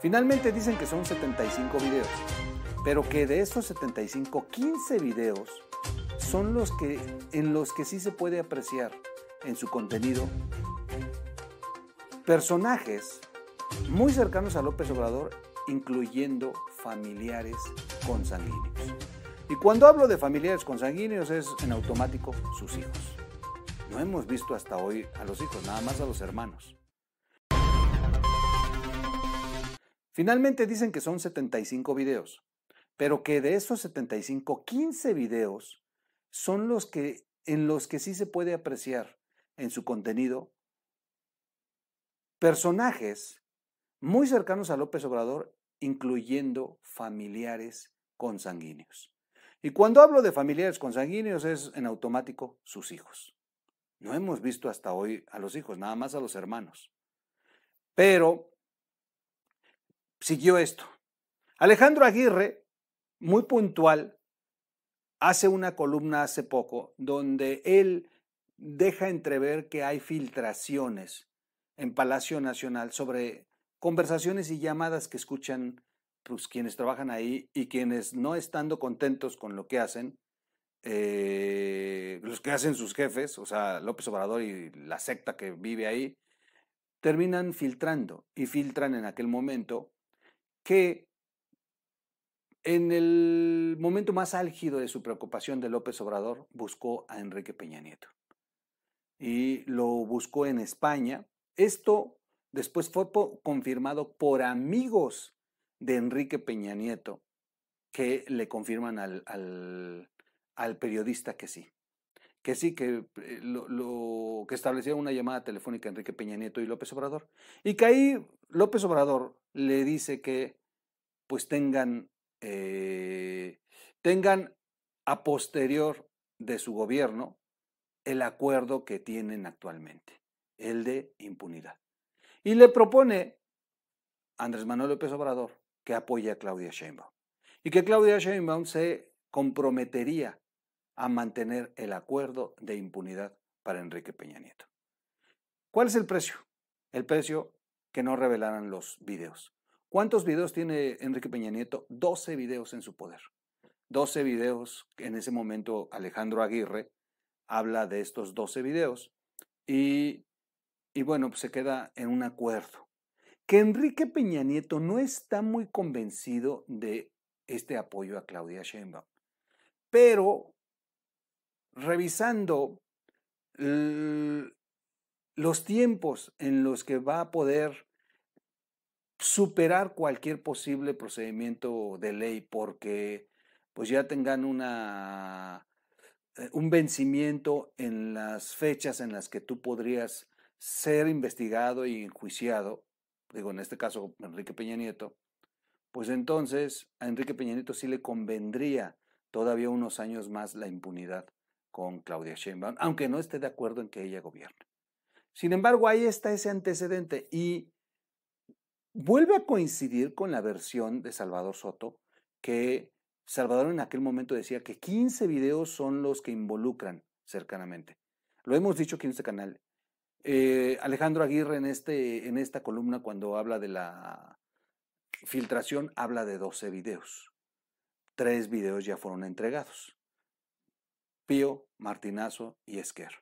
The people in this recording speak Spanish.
Finalmente dicen que son 75 videos, pero que de esos 75, 15 videos son los que en los que sí se puede apreciar en su contenido personajes muy cercanos a López Obrador, incluyendo familiares consanguíneos. Y cuando hablo de familiares consanguíneos es en automático sus hijos. No hemos visto hasta hoy a los hijos, nada más a los hermanos. Finalmente dicen que son 75 videos, pero que de esos 75, 15 videos son los que en los que sí se puede apreciar en su contenido personajes muy cercanos a López Obrador, incluyendo familiares consanguíneos. Y cuando hablo de familiares consanguíneos es en automático sus hijos. No hemos visto hasta hoy a los hijos, nada más a los hermanos. Pero siguió esto. Alejandro Aguirre, muy puntual, hace una columna hace poco donde él deja entrever que hay filtraciones en Palacio Nacional sobre conversaciones y llamadas que escuchan pues, quienes trabajan ahí y quienes no estando contentos con lo que hacen, eh, los que hacen sus jefes, o sea, López Obrador y la secta que vive ahí, terminan filtrando y filtran en aquel momento que en el momento más álgido de su preocupación de López Obrador buscó a Enrique Peña Nieto y lo buscó en España. Esto después fue confirmado por amigos de Enrique Peña Nieto que le confirman al periodista que sí que sí, que eh, lo, que una llamada telefónica Enrique Peña Nieto y López Obrador. Y que ahí López Obrador le dice que pues tengan, eh, tengan a posterior de su gobierno el acuerdo que tienen actualmente, el de impunidad. Y le propone Andrés Manuel López Obrador que apoye a Claudia Sheinbaum y que Claudia Sheinbaum se comprometería a mantener el acuerdo de impunidad para Enrique Peña Nieto. ¿Cuál es el precio? El precio que no revelaran los videos. ¿Cuántos videos tiene Enrique Peña Nieto? 12 videos en su poder. 12 videos, en ese momento Alejandro Aguirre habla de estos 12 videos y, bueno, pues, se queda en un acuerdo. Que Enrique Peña Nieto no está muy convencido de este apoyo a Claudia Sheinbaum, pero revisando los tiempos en los que va a poder superar cualquier posible procedimiento de ley porque pues ya tengan una eh, un vencimiento en las fechas en las que tú podrías ser investigado y enjuiciado, digo en este caso Enrique Peña Nieto, pues entonces a Enrique Peña Nieto sí le convendría todavía unos años más la impunidad con Claudia Sheinbaum, aunque no esté de acuerdo en que ella gobierne. Sin embargo, ahí está ese antecedente y vuelve a coincidir con la versión de Salvador Soto, que Salvador en aquel momento decía que 15 videos son los que involucran cercanamente. Lo hemos dicho aquí en este canal. Eh, Alejandro Aguirre en, este, en esta columna cuando habla de la filtración habla de 12 videos. Tres videos ya fueron entregados. Pío, Martinazo y Esquer.